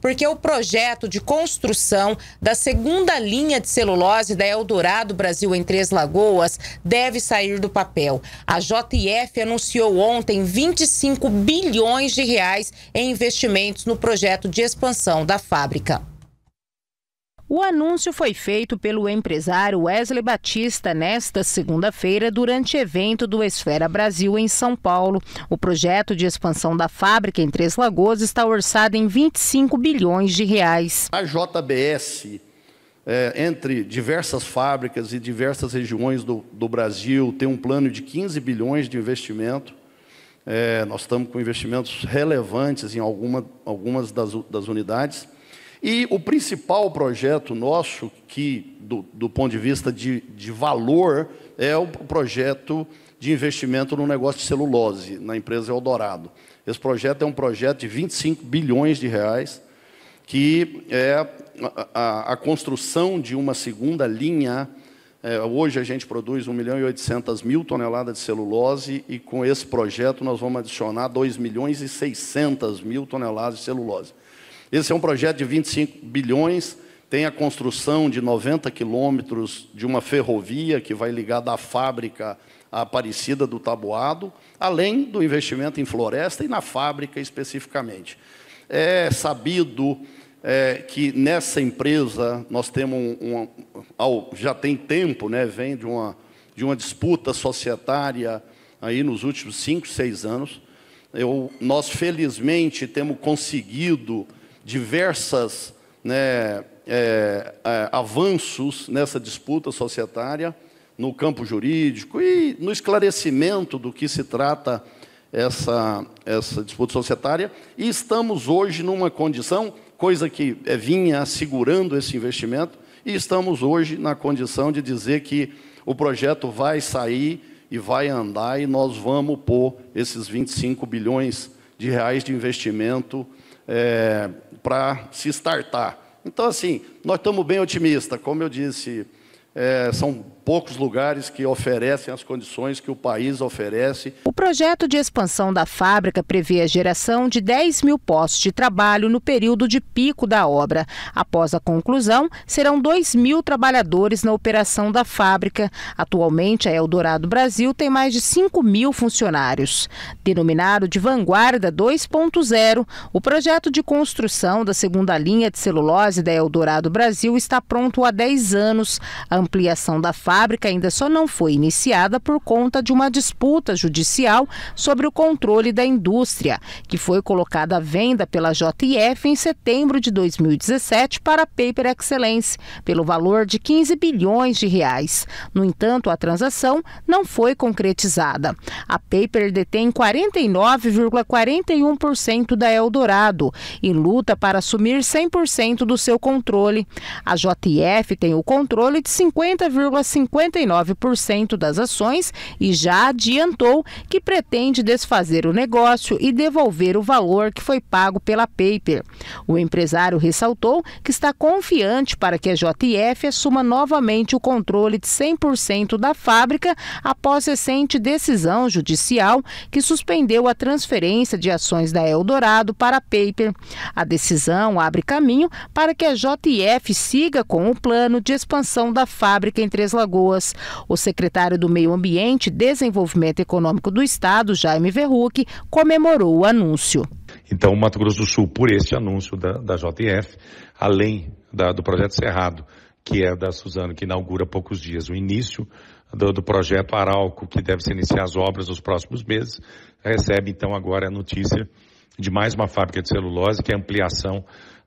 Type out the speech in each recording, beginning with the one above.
porque o projeto de construção da segunda linha de celulose da Eldorado Brasil em Três Lagoas deve sair do papel. A JF anunciou ontem 25 bilhões de reais em investimentos no projeto de expansão da fábrica. O anúncio foi feito pelo empresário Wesley Batista nesta segunda-feira durante evento do Esfera Brasil em São Paulo. O projeto de expansão da fábrica em Três Lagoas está orçado em 25 bilhões de reais. A JBS, é, entre diversas fábricas e diversas regiões do, do, Brasil, tem um plano de 15 bilhões de investimento. É, nós estamos com investimentos relevantes em alguma, algumas das, das unidades. E o principal projeto nosso, que do, do ponto de vista de, de valor, é o projeto de investimento no negócio de celulose, na empresa Eldorado. Esse projeto é um projeto de 25 bilhões de reais, que é a, a, a construção de uma segunda linha. É, hoje a gente produz 1 milhão e 800 mil toneladas de celulose e com esse projeto nós vamos adicionar 2 milhões e 600 mil toneladas de celulose. Esse é um projeto de 25 bilhões, tem a construção de 90 quilômetros de uma ferrovia que vai ligar da fábrica à Aparecida do tabuado, além do investimento em floresta e na fábrica especificamente. É sabido é, que nessa empresa nós temos um, um, já tem tempo, né, vem de uma, de uma disputa societária aí nos últimos cinco, seis anos. Eu, nós felizmente temos conseguido diversas né, é, é, avanços nessa disputa societária no campo jurídico e no esclarecimento do que se trata essa, essa disputa societária. E estamos hoje numa condição, coisa que é, vinha assegurando esse investimento, e estamos hoje na condição de dizer que o projeto vai sair e vai andar e nós vamos pôr esses 25 bilhões de reais de investimento é, para se startar. Então, assim, nós estamos bem otimistas, como eu disse é, são poucos lugares que oferecem as condições que o país oferece. O projeto de expansão da fábrica prevê a geração de 10 mil postos de trabalho no período de pico da obra. Após a conclusão, serão 2 mil trabalhadores na operação da fábrica. Atualmente, a Eldorado Brasil tem mais de 5 mil funcionários. Denominado de Vanguarda 2.0, o projeto de construção da segunda linha de celulose da Eldorado Brasil está pronto há 10 anos. A ampliação da fábrica ainda só não foi iniciada por conta de uma disputa judicial sobre o controle da indústria, que foi colocada à venda pela JF em setembro de 2017 para a Paper Excellence, pelo valor de 15 bilhões de reais. No entanto, a transação não foi concretizada. A Paper detém 49,41% da Eldorado e luta para assumir 100% do seu controle. A JF tem o controle de 50 50,59% das ações e já adiantou que pretende desfazer o negócio e devolver o valor que foi pago pela Paper. O empresário ressaltou que está confiante para que a JF assuma novamente o controle de 100% da fábrica após recente decisão judicial que suspendeu a transferência de ações da Eldorado para a Paper. A decisão abre caminho para que a JF siga com o plano de expansão da fábrica fábrica em Três Lagoas. O secretário do Meio Ambiente e Desenvolvimento Econômico do Estado, Jaime Verruc, comemorou o anúncio. Então, o Mato Grosso do Sul, por este anúncio da, da JF, além da, do projeto Cerrado, que é da Suzano, que inaugura há poucos dias o início do, do, projeto Arauco, que deve se iniciar as obras nos próximos meses, recebe então agora a notícia de mais uma fábrica de celulose, que é a ampliação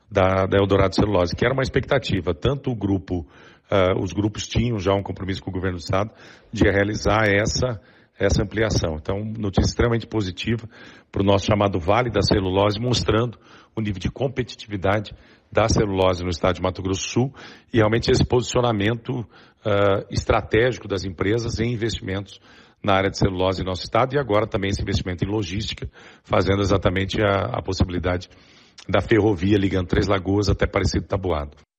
da, da Eldorado Celulose, que era uma expectativa, tanto o grupo uh, os grupos tinham já um compromisso com o governo do Estado de realizar essa, essa ampliação. Então, notícia extremamente positiva para o nosso chamado Vale da Celulose, mostrando o nível de competitividade da celulose no estado de Mato Grosso do Sul e realmente esse posicionamento uh, estratégico das empresas em investimentos na área de celulose em nosso estado e agora também esse investimento em logística, fazendo exatamente a, a possibilidade da ferrovia ligando Três Lagoas até Parecido Tabuado.